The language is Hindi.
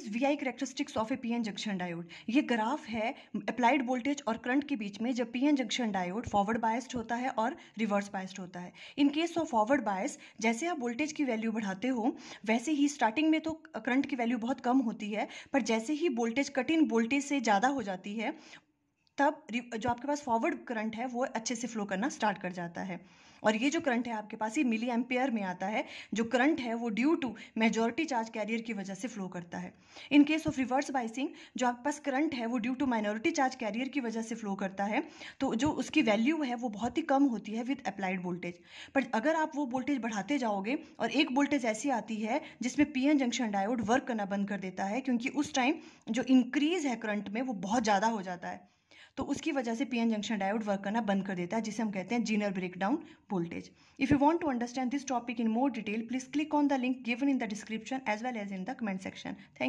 is V I characteristics of a P N junction diode ये ग्राफ है अप्लाइड वोल्टेज और करंट के बीच में जब P N junction diode forward biased होता है और रिवर्स बायस्ड होता है in case of forward bias जैसे आप वोल्टेज की वैल्यू बढ़ाते हो वैसे ही स्टार्टिंग में तो करंट की वैल्यू बहुत कम होती है पर जैसे ही वोल्टेज कट इन वोल्टेज से ज़्यादा हो जाती है तब जो आपके पास फॉरवर्ड करंट है वो अच्छे से फ्लो करना स्टार्ट कर जाता है और ये जो करंट है आपके पास ये मिली एम्पेयर में आता है जो करंट है वो due to majority charge carrier की वजह से फ्लो करता है in case of reverse biasing जो आपके पास करंट है वो due to minority charge carrier की वजह से फ्लो करता है तो जो उसकी वैल्यू है वो बहुत ही कम होती है विद अप्लाइड वोल्टेज पर अगर आप वो वोल्टेज बढ़ाते जाओगे और एक वोल्टेज ऐसी आती है जिसमें पी जंक्शन डायोड वर्क करना बंद कर देता है क्योंकि उस टाइम जो इंक्रीज है करंट में वो बहुत ज़्यादा हो जाता है तो उसकी वजह से पीएन जंक्शन डायोड वर्क करना बंद कर देता है जिसे हम कहते हैं Zener breakdown voltage if you want to understand this topic in more detail please click on the link given in the description as well as in the comment section thank